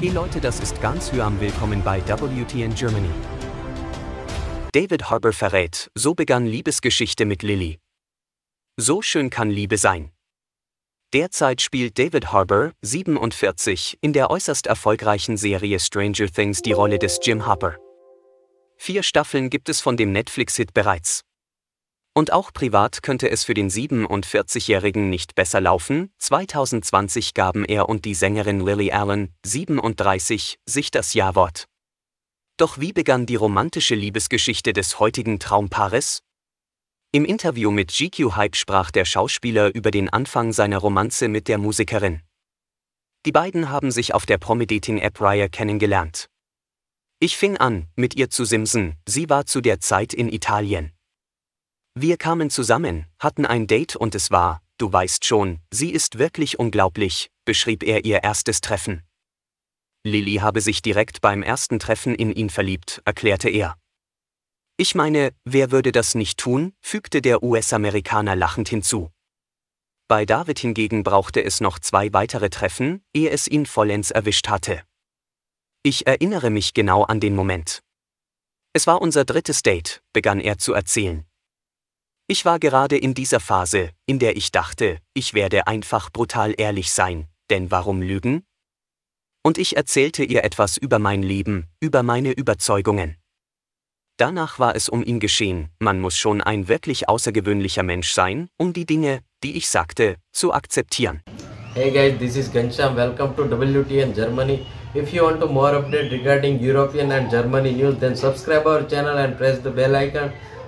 Hey Leute, das ist ganz Hyam. Willkommen bei WTN Germany. David Harbour verrät, so begann Liebesgeschichte mit Lilly. So schön kann Liebe sein. Derzeit spielt David Harbour, 47, in der äußerst erfolgreichen Serie Stranger Things die Rolle des Jim Harper. Vier Staffeln gibt es von dem Netflix-Hit bereits. Und auch privat könnte es für den 47-Jährigen nicht besser laufen. 2020 gaben er und die Sängerin Lily Allen, 37, sich das Ja-Wort. Doch wie begann die romantische Liebesgeschichte des heutigen Traumpaares? Im Interview mit GQ Hype sprach der Schauspieler über den Anfang seiner Romanze mit der Musikerin. Die beiden haben sich auf der promi app Raya kennengelernt. Ich fing an, mit ihr zu simsen, sie war zu der Zeit in Italien. Wir kamen zusammen, hatten ein Date und es war, du weißt schon, sie ist wirklich unglaublich, beschrieb er ihr erstes Treffen. Lilly habe sich direkt beim ersten Treffen in ihn verliebt, erklärte er. Ich meine, wer würde das nicht tun, fügte der US-Amerikaner lachend hinzu. Bei David hingegen brauchte es noch zwei weitere Treffen, ehe es ihn vollends erwischt hatte. Ich erinnere mich genau an den Moment. Es war unser drittes Date, begann er zu erzählen. Ich war gerade in dieser Phase, in der ich dachte, ich werde einfach brutal ehrlich sein, denn warum lügen? Und ich erzählte ihr etwas über mein Leben, über meine Überzeugungen. Danach war es um ihn geschehen, man muss schon ein wirklich außergewöhnlicher Mensch sein, um die Dinge, die ich sagte, zu akzeptieren. Hey guys, this is Gensham, Welcome to WTN Germany. If you want to more update regarding European and Germany news, then subscribe our channel and press the bell icon